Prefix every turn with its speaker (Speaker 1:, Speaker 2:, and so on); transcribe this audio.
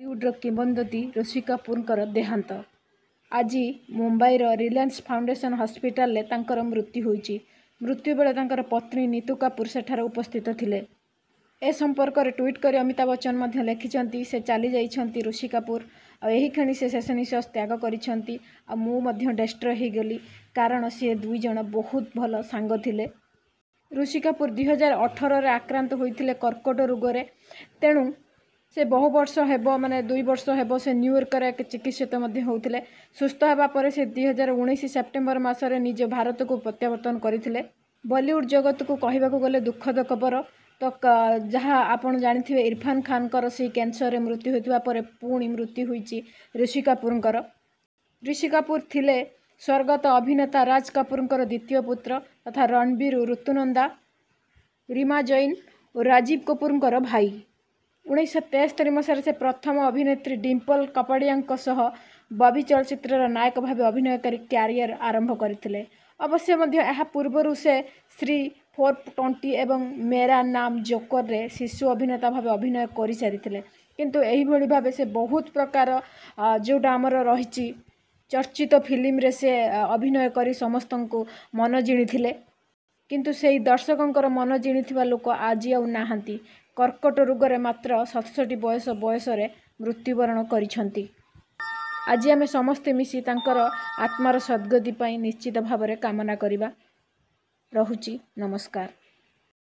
Speaker 1: ବଲିଉଡ଼ର କିମ୍ବଦନ୍ତୀ ଋଷି କପୁରଙ୍କର ଦେହାନ୍ତ ଆଜି ମୁମ୍ବାଇର ରିଲାଏନ୍ସ ଫାଉଣ୍ଡେସନ୍ ହସ୍ପିଟାଲରେ ତାଙ୍କର ମୃତ୍ୟୁ ହୋଇଛି ମୃତ୍ୟୁବେଳେ ତାଙ୍କର ପତ୍ନୀ ନୀତୁ କପୁର ସେଠାରେ ଉପସ୍ଥିତ ଥିଲେ ଏ ସମ୍ପର୍କରେ ଟ୍ୱିଟ୍ କରି ଅମିତାଭ ବଚ୍ଚନ ମଧ୍ୟ ଲେଖିଛନ୍ତି ସେ ଚାଲି ଯାଇଛନ୍ତି ଋଷି କାପୁର ଆଉ ଏହି କ୍ଷଣି ସେ ଶେଷ ନିଶ୍ୱାସ ତ୍ୟାଗ କରିଛନ୍ତି ଆଉ ମୁଁ ମଧ୍ୟ ଡେଷ୍ଟ୍ର ହୋଇଗଲି କାରଣ ସିଏ ଦୁଇ ଜଣ ବହୁତ ଭଲ ସାଙ୍ଗ ଥିଲେ ଋଷି କପୁର ହଜାର ଅଠରରେ ଆକ୍ରାନ୍ତ ହୋଇଥିଲେ କର୍କଟ ରୋଗରେ ତେଣୁ ସେ ବହୁ ବର୍ଷ ହେବ ମାନେ ଦୁଇ ବର୍ଷ ହେବ ସେ ନ୍ୟୁୟର୍କରେ ଚିକିତ୍ସିତ ମଧ୍ୟ ହେଉଥିଲେ ସୁସ୍ଥ ହେବା ପରେ ସେ ଦୁଇହଜାର ଉଣେଇଶ ସେପ୍ଟେମ୍ବର ମାସରେ ନିଜ ଭାରତକୁ ପ୍ରତ୍ୟାବର୍ତ୍ତନ କରିଥିଲେ ବଲିଉଡ୍ ଜଗତକୁ କହିବାକୁ ଗଲେ ଦୁଃଖଦ ଖବର ତ ଯାହା ଆପଣ ଜାଣିଥିବେ ଇରଫାନ୍ ଖାନ୍ଙ୍କର ସେହି କ୍ୟାନ୍ସରରେ ମୃତ୍ୟୁ ହୋଇଥିବା ପରେ ପୁଣି ମୃତ୍ୟୁ ହୋଇଛି ଋଷି କାପୁରଙ୍କର ଋଷି କାପୁର ଥିଲେ ସ୍ୱର୍ଗତ ଅଭିନେତା ରାଜ କାପୁରଙ୍କର ଦ୍ୱିତୀୟ ପୁତ୍ର ତଥା ରଣବୀର ଋତୁନନ୍ଦା ରିମା ଜୈନ ଓ ରାଜୀବ କପୁରଙ୍କର ଭାଇ ଉଣେଇଶହ ତେସ୍ତରି ମସିହାରେ ସେ ପ୍ରଥମ ଅଭିନେତ୍ରୀ ଡିମ୍ପଲ୍ କପାଡ଼ିଆଙ୍କ ସହ ବବି ଚଳଚ୍ଚିତ୍ରର ନାୟକ ଭାବେ ଅଭିନୟ କରି କ୍ୟାରିୟର ଆରମ୍ଭ କରିଥିଲେ ଅବଶ୍ୟ ମଧ୍ୟ ଏହା ପୂର୍ବରୁ ସେ ଶ୍ରୀ ଫୋର୍ ଟ୍ୱେଣ୍ଟି ଏବଂ ମେରା ନାମ ଜୋକର୍ରେ ଶିଶୁ ଅଭିନେତା ଭାବେ ଅଭିନୟ କରିସାରିଥିଲେ କିନ୍ତୁ ଏହିଭଳି ଭାବେ ସେ ବହୁତ ପ୍ରକାର ଯେଉଁଟା ଆମର ରହିଛି ଚର୍ଚ୍ଚିତ ଫିଲ୍ମରେ ସେ ଅଭିନୟ କରି ସମସ୍ତଙ୍କୁ ମନ ଜିଣିଥିଲେ କିନ୍ତୁ ସେଇ ଦର୍ଶକଙ୍କର ମନ ଜିଣିଥିବା ଲୋକ ଆଜି ଆଉ ନାହାନ୍ତି କର୍କଟ ରୋଗରେ ମାତ୍ର ସତଷଠି ବୟସ ବୟସରେ ମୃତ୍ୟୁବରଣ କରିଛନ୍ତି ଆଜି ଆମେ ସମସ୍ତେ ମିଶି ତାଙ୍କର ଆତ୍ମାର ସଦ୍ଗତି ପାଇଁ ନିଶ୍ଚିତ ଭାବରେ କାମନା କରିବା ରହୁଛି ନମସ୍କାର